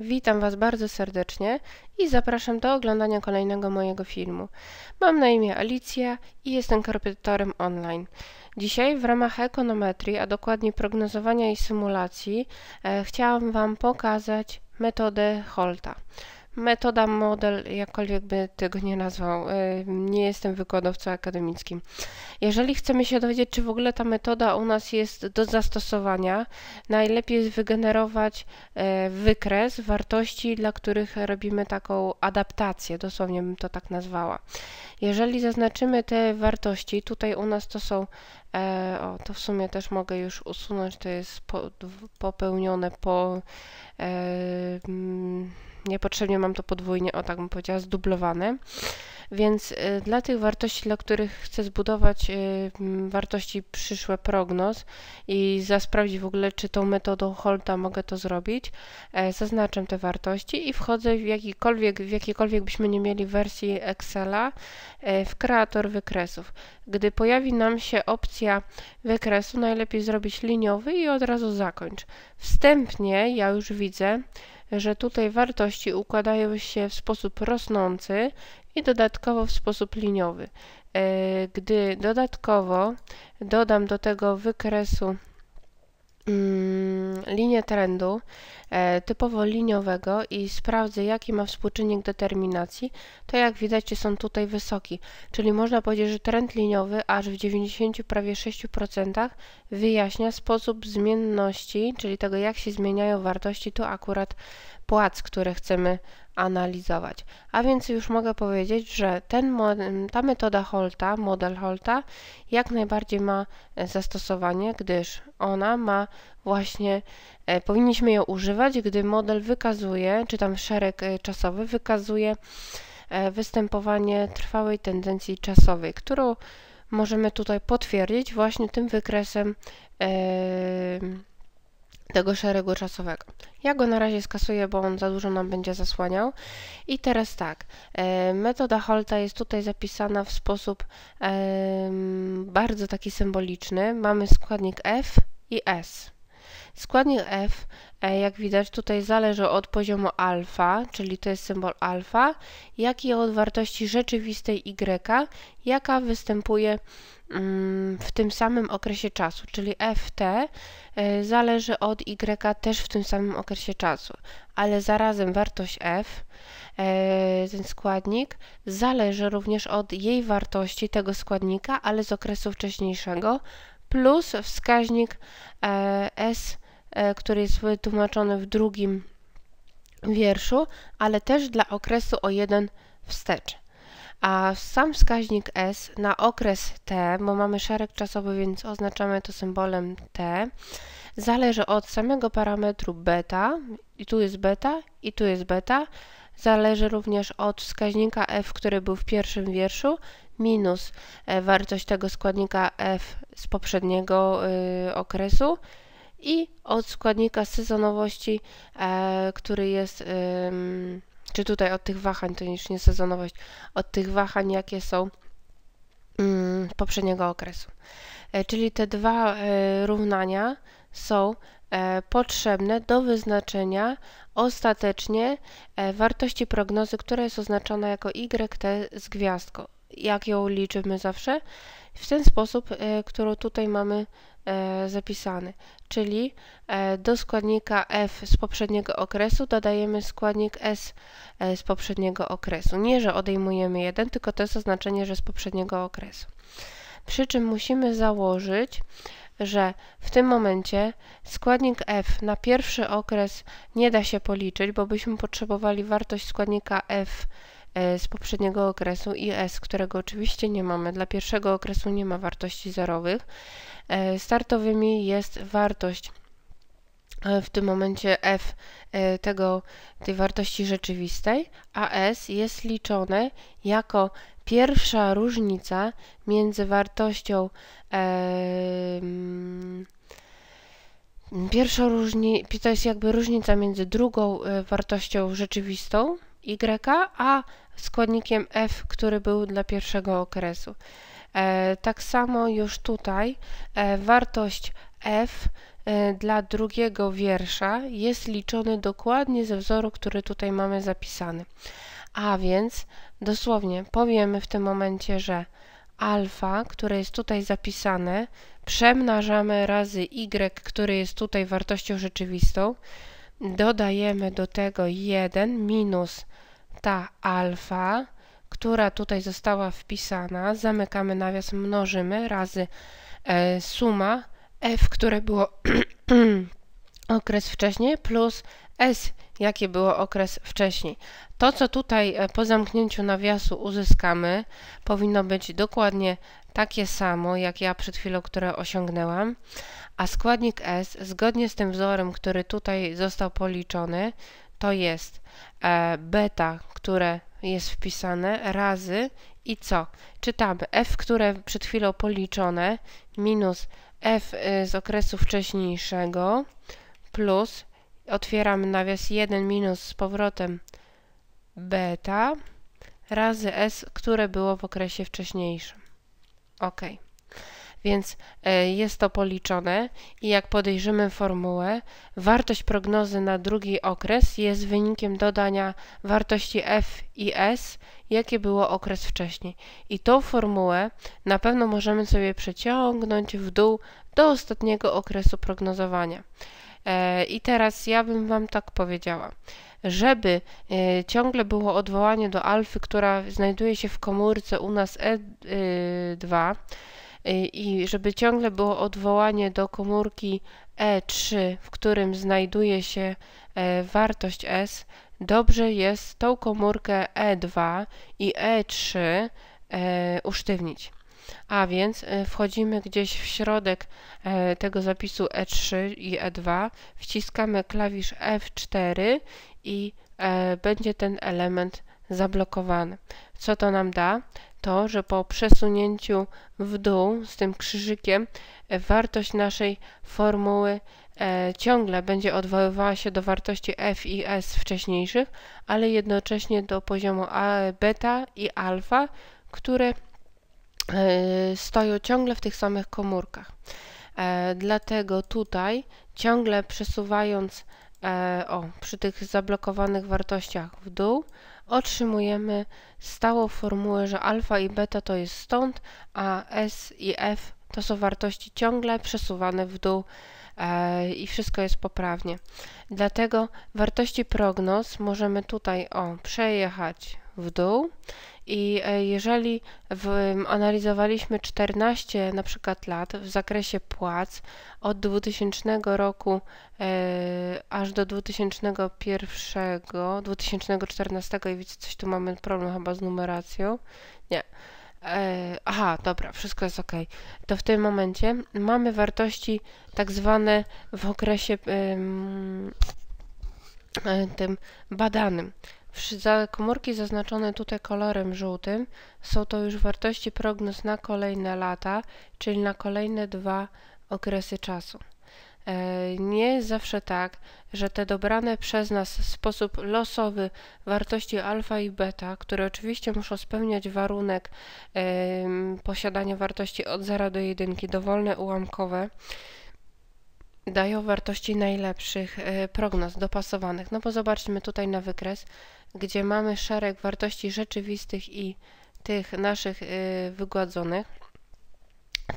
Witam Was bardzo serdecznie i zapraszam do oglądania kolejnego mojego filmu. Mam na imię Alicja i jestem korporatorem online. Dzisiaj w ramach ekonometrii, a dokładnie prognozowania i symulacji, e, chciałam Wam pokazać metodę Holta metoda, model, jakkolwiek by tego nie nazwał. Y, nie jestem wykładowcą akademickim. Jeżeli chcemy się dowiedzieć, czy w ogóle ta metoda u nas jest do zastosowania, najlepiej jest wygenerować y, wykres wartości, dla których robimy taką adaptację, dosłownie bym to tak nazwała. Jeżeli zaznaczymy te wartości, tutaj u nas to są, e, o, to w sumie też mogę już usunąć, to jest popełnione po... E, Niepotrzebnie mam to podwójnie, o tak bym powiedziała, zdublowane. Więc y, dla tych wartości, dla których chcę zbudować y, wartości przyszłe prognoz i zasprawdzić w ogóle, czy tą metodą Holta mogę to zrobić, e, zaznaczam te wartości i wchodzę w jakikolwiek, w jakikolwiek byśmy nie mieli wersji Excela e, w kreator wykresów. Gdy pojawi nam się opcja wykresu, najlepiej zrobić liniowy i od razu zakończ. Wstępnie ja już widzę, że tutaj wartości układają się w sposób rosnący i dodatkowo w sposób liniowy. E, gdy dodatkowo dodam do tego wykresu mm, linię trendu, E, typowo liniowego i sprawdzę jaki ma współczynnik determinacji, to jak widać są tutaj wysoki, czyli można powiedzieć, że trend liniowy aż w 90 prawie 6% wyjaśnia sposób zmienności, czyli tego jak się zmieniają wartości tu akurat płac, które chcemy analizować. A więc już mogę powiedzieć, że ten, ta metoda Holta, model Holta, jak najbardziej ma e, zastosowanie, gdyż ona ma właśnie e, powinniśmy ją używać, gdy model wykazuje, czy tam szereg e, czasowy wykazuje e, występowanie trwałej tendencji czasowej, którą możemy tutaj potwierdzić właśnie tym wykresem tego szeregu czasowego. Ja go na razie skasuję, bo on za dużo nam będzie zasłaniał. I teraz tak, metoda Holta jest tutaj zapisana w sposób bardzo taki symboliczny. Mamy składnik f i s. Składnik f, e, jak widać, tutaj zależy od poziomu alfa, czyli to jest symbol alfa, jak i od wartości rzeczywistej y, jaka występuje mm, w tym samym okresie czasu, czyli ft e, zależy od y też w tym samym okresie czasu, ale zarazem wartość f, e, ten składnik, zależy również od jej wartości tego składnika, ale z okresu wcześniejszego, plus wskaźnik s E, który jest tłumaczony w drugim wierszu, ale też dla okresu o jeden wstecz. A sam wskaźnik S na okres T, bo mamy szereg czasowy, więc oznaczamy to symbolem T, zależy od samego parametru beta, i tu jest beta, i tu jest beta, zależy również od wskaźnika f, który był w pierwszym wierszu, minus e, wartość tego składnika f z poprzedniego y, okresu, i od składnika sezonowości, e, który jest, czy tutaj od tych wahań, to już nie sezonowość, od tych wahań, jakie są mm, poprzedniego okresu. E, czyli te dwa e, równania są potrzebne do wyznaczenia ostatecznie wartości prognozy, która jest oznaczona jako YT z gwiazdką. Jak ją liczymy zawsze? W ten sposób, którą tutaj mamy E, zapisany, czyli e, do składnika f z poprzedniego okresu dodajemy składnik s e, z poprzedniego okresu. Nie, że odejmujemy jeden, tylko to jest oznaczenie, że z poprzedniego okresu. Przy czym musimy założyć, że w tym momencie składnik f na pierwszy okres nie da się policzyć, bo byśmy potrzebowali wartość składnika f E, z poprzedniego okresu i S, którego oczywiście nie mamy. Dla pierwszego okresu nie ma wartości zerowych. E, startowymi jest wartość e, w tym momencie f tego, tej wartości rzeczywistej, a s jest liczone jako pierwsza różnica między wartością e, mm, pierwsza różni, to jest jakby różnica między drugą wartością rzeczywistą y, a składnikiem f, który był dla pierwszego okresu. E, tak samo już tutaj e, wartość f e, dla drugiego wiersza jest liczony dokładnie ze wzoru, który tutaj mamy zapisany. A więc dosłownie powiemy w tym momencie, że alfa, które jest tutaj zapisane, przemnażamy razy y, który jest tutaj wartością rzeczywistą, dodajemy do tego 1 minus ta alfa, która tutaj została wpisana, zamykamy nawias, mnożymy razy e, suma f, które było okres wcześniej, plus s, jakie było okres wcześniej. To, co tutaj e, po zamknięciu nawiasu uzyskamy, powinno być dokładnie takie samo, jak ja przed chwilą, które osiągnęłam, a składnik S, zgodnie z tym wzorem, który tutaj został policzony, to jest e, beta, które jest wpisane, razy i co? Czytamy f, które przed chwilą policzone, minus f y, z okresu wcześniejszego, plus, otwieramy nawias 1 minus z powrotem beta, razy s, które było w okresie wcześniejszym. OK. Więc e, jest to policzone i jak podejrzymy formułę, wartość prognozy na drugi okres jest wynikiem dodania wartości f i s, jakie było okres wcześniej. I tą formułę na pewno możemy sobie przeciągnąć w dół do ostatniego okresu prognozowania. E, I teraz ja bym Wam tak powiedziała żeby e, ciągle było odwołanie do alfy, która znajduje się w komórce u nas E2, y, i żeby ciągle było odwołanie do komórki E3, w którym znajduje się e, wartość S, dobrze jest tą komórkę E2 i E3 e, usztywnić. A więc e, wchodzimy gdzieś w środek tego zapisu E3 i E2, wciskamy klawisz F4 i będzie ten element zablokowany. Co to nam da? to, że po przesunięciu w dół z tym krzyżykiem e, wartość naszej formuły e, ciągle będzie odwoływała się do wartości f i s wcześniejszych, ale jednocześnie do poziomu beta i alfa, które e, stoją ciągle w tych samych komórkach. Dlatego tutaj ciągle przesuwając o, przy tych zablokowanych wartościach w dół, otrzymujemy stałą formułę, że alfa i beta to jest stąd, a s i f to są wartości ciągle przesuwane w dół e, i wszystko jest poprawnie. Dlatego wartości prognoz możemy tutaj o przejechać w dół. I e, jeżeli w, analizowaliśmy 14 na przykład lat w zakresie płac od 2000 roku e, aż do 2001, 2014 i widzę, coś tu mamy problem chyba z numeracją. Nie. E, aha, dobra, wszystko jest ok. To w tym momencie mamy wartości tak zwane w okresie e, tym badanym komórki zaznaczone tutaj kolorem żółtym są to już wartości prognoz na kolejne lata, czyli na kolejne dwa okresy czasu. E, nie jest zawsze tak, że te dobrane przez nas w sposób losowy wartości alfa i beta, które oczywiście muszą spełniać warunek posiadania wartości od 0 do 1, dowolne ułamkowe, dają wartości najlepszych e, prognoz dopasowanych. No bo zobaczmy tutaj na wykres, gdzie mamy szereg wartości rzeczywistych i tych naszych e, wygładzonych,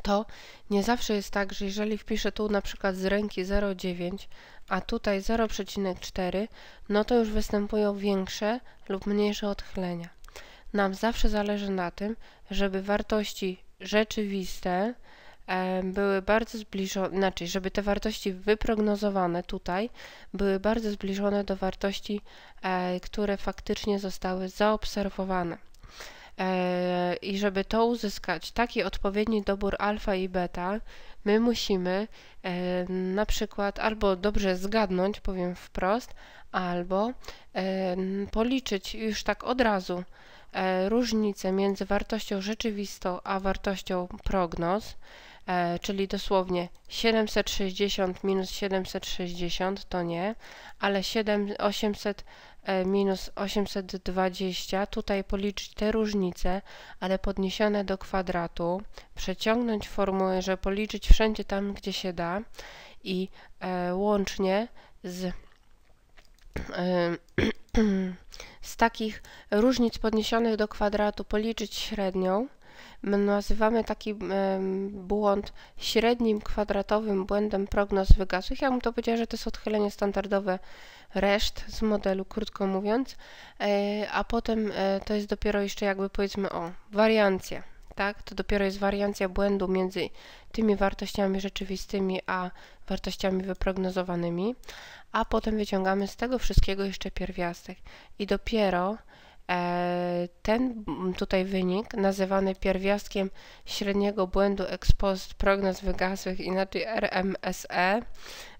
to nie zawsze jest tak, że jeżeli wpiszę tu na przykład z ręki 0,9, a tutaj 0,4, no to już występują większe lub mniejsze odchylenia. Nam zawsze zależy na tym, żeby wartości rzeczywiste, były bardzo zbliżone, znaczy, żeby te wartości wyprognozowane tutaj były bardzo zbliżone do wartości, e, które faktycznie zostały zaobserwowane. E, I żeby to uzyskać, taki odpowiedni dobór alfa i beta, my musimy e, na przykład albo dobrze zgadnąć, powiem wprost, albo policzyć już tak od razu różnicę między wartością rzeczywistą a wartością prognoz. E, czyli dosłownie 760 minus 760 to nie, ale 7, 800 e, minus 820 tutaj policzyć te różnice, ale podniesione do kwadratu, przeciągnąć formułę, że policzyć wszędzie tam, gdzie się da i e, łącznie z e, z takich różnic podniesionych do kwadratu policzyć średnią nazywamy taki błąd średnim kwadratowym błędem prognoz wygasłych. Ja bym to powiedziała, że to jest odchylenie standardowe reszt z modelu, krótko mówiąc, e, a potem e, to jest dopiero jeszcze jakby powiedzmy o wariancja. Tak, to dopiero jest wariancja błędu między tymi wartościami rzeczywistymi a wartościami wyprognozowanymi, a potem wyciągamy z tego wszystkiego jeszcze pierwiastek. I dopiero E, ten mm, tutaj wynik, nazywany pierwiastkiem średniego błędu exposed prognoz wygasłych, inaczej RMSE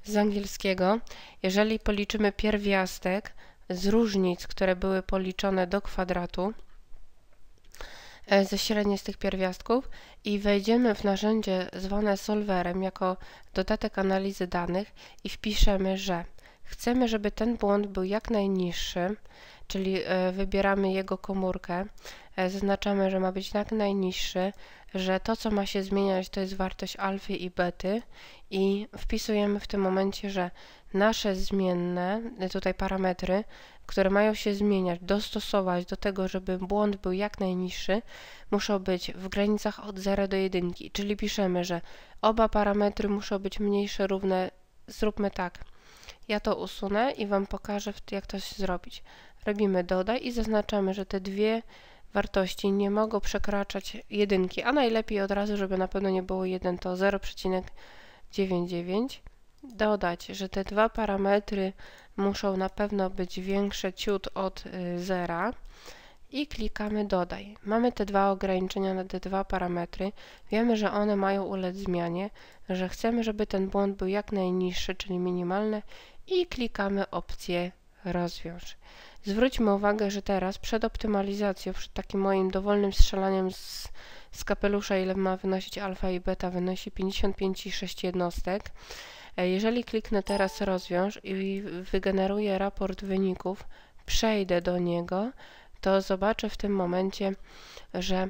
z angielskiego, jeżeli policzymy pierwiastek z różnic, które były policzone do kwadratu, e, ze średniej z tych pierwiastków i wejdziemy w narzędzie zwane solwerem jako dodatek analizy danych i wpiszemy, że chcemy, żeby ten błąd był jak najniższy, czyli e, wybieramy jego komórkę, e, zaznaczamy, że ma być jak najniższy, że to, co ma się zmieniać, to jest wartość alfy i bety i wpisujemy w tym momencie, że nasze zmienne, e, tutaj parametry, które mają się zmieniać, dostosować do tego, żeby błąd był jak najniższy, muszą być w granicach od 0 do 1, czyli piszemy, że oba parametry muszą być mniejsze, równe, zróbmy tak. Ja to usunę i Wam pokażę, jak to zrobić robimy dodaj i zaznaczamy, że te dwie wartości nie mogą przekraczać jedynki, a najlepiej od razu, żeby na pewno nie było 1, to 0,99. Dodać, że te dwa parametry muszą na pewno być większe ciut od y, zera i klikamy dodaj. Mamy te dwa ograniczenia na te dwa parametry. Wiemy, że one mają ulec zmianie, że chcemy, żeby ten błąd był jak najniższy, czyli minimalny i klikamy opcję rozwiąż. Zwróćmy uwagę, że teraz przed optymalizacją, przed takim moim dowolnym strzelaniem z, z kapelusza, ile ma wynosić alfa i beta, wynosi 55,6%. jednostek. E, jeżeli kliknę teraz rozwiąż i wygeneruję raport wyników, przejdę do niego, to zobaczę w tym momencie, że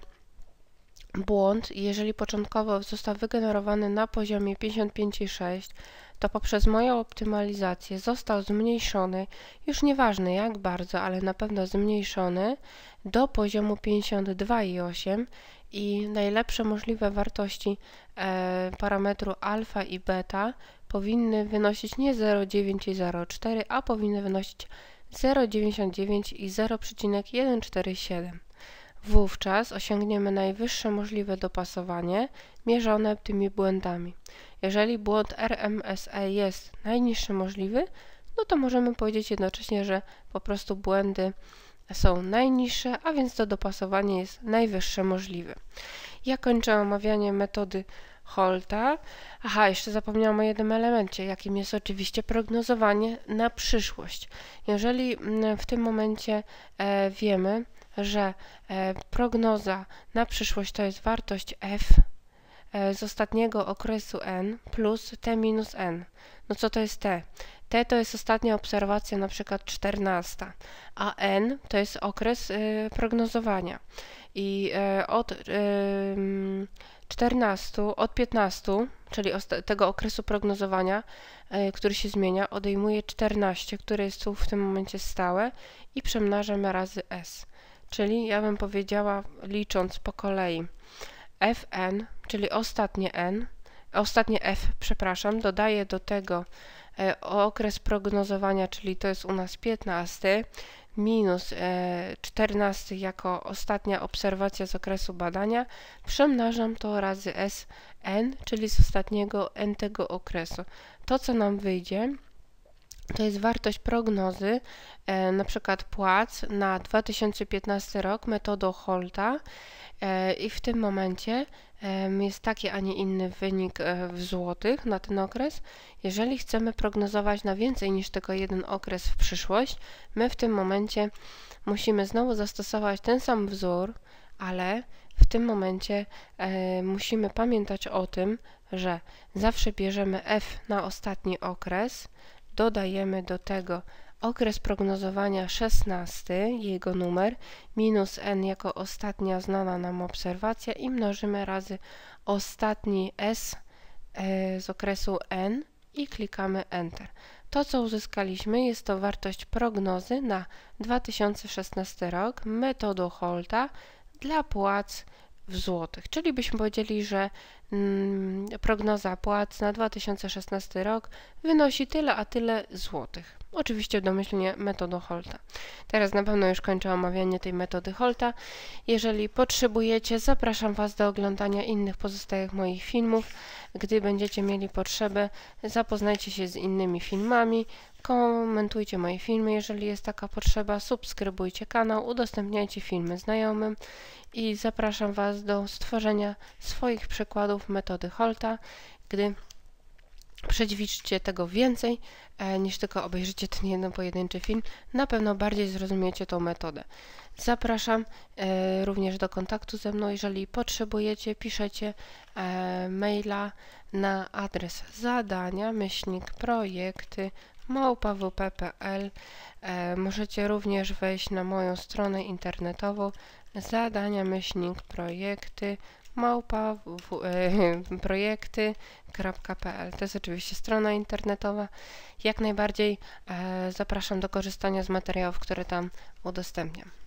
błąd, jeżeli początkowo został wygenerowany na poziomie 55,6, to poprzez moją optymalizację został zmniejszony, już nieważne jak bardzo, ale na pewno zmniejszony do poziomu 52,8 i najlepsze możliwe wartości e, parametru alfa i beta powinny wynosić nie 0,9 i 0,4, a powinny wynosić 0,99 i 0,147. Wówczas osiągniemy najwyższe możliwe dopasowanie mierzone tymi błędami. Jeżeli błąd RMSE jest najniższy możliwy, no to możemy powiedzieć jednocześnie, że po prostu błędy są najniższe, a więc to dopasowanie jest najwyższe możliwe. Ja kończę omawianie metody Holta. Aha, jeszcze zapomniałam o jednym elemencie, jakim jest oczywiście prognozowanie na przyszłość. Jeżeli mm, w tym momencie e, wiemy, że e, prognoza na przyszłość to jest wartość f e, z ostatniego okresu n plus t minus n. No co to jest t? T to jest ostatnia obserwacja, na przykład 14, a N to jest okres e, prognozowania. I od 14, od 15, czyli tego okresu prognozowania, który się zmienia, odejmuje 14, które jest tu w tym momencie stałe i przemnażamy razy S czyli ja bym powiedziała licząc po kolei fn, czyli ostatnie n, ostatnie f, przepraszam, dodaję do tego e, okres prognozowania, czyli to jest u nas 15, minus 14 e, jako ostatnia obserwacja z okresu badania, przemnażam to razy sn, czyli z ostatniego n tego okresu. To, co nam wyjdzie, to jest wartość prognozy e, na przykład płac na 2015 rok metodą Holta e, i w tym momencie e, jest taki, a nie inny wynik e, w złotych na ten okres. Jeżeli chcemy prognozować na więcej niż tylko jeden okres w przyszłość, my w tym momencie musimy znowu zastosować ten sam wzór, ale w tym momencie e, musimy pamiętać o tym, że zawsze bierzemy F na ostatni okres, dodajemy do tego okres prognozowania 16, jego numer, minus n jako ostatnia znana nam obserwacja i mnożymy razy ostatni s e, z okresu n i klikamy Enter. To, co uzyskaliśmy, jest to wartość prognozy na 2016 rok metodą Holta dla płac w złotych, czyli byśmy powiedzieli, że mm, prognoza płac na 2016 rok wynosi tyle a tyle złotych. Oczywiście domyślnie metodą Holta. Teraz na pewno już kończę omawianie tej metody Holta. Jeżeli potrzebujecie, zapraszam Was do oglądania innych pozostałych moich filmów. Gdy będziecie mieli potrzebę, zapoznajcie się z innymi filmami, komentujcie moje filmy, jeżeli jest taka potrzeba, subskrybujcie kanał, udostępniajcie filmy znajomym i zapraszam Was do stworzenia swoich przykładów metody Holta, gdy przedźwiczycie tego więcej e, niż tylko obejrzycie ten jeden pojedynczy film, na pewno bardziej zrozumiecie tą metodę. Zapraszam e, również do kontaktu ze mną, jeżeli potrzebujecie, piszecie e, maila na adres zadania myślnik projekty małpawp.pl. E, możecie również wejść na moją stronę internetową zadania myślnik projekty małpa e, projekty.pl. To jest oczywiście strona internetowa. Jak najbardziej e, zapraszam do korzystania z materiałów, które tam udostępniam.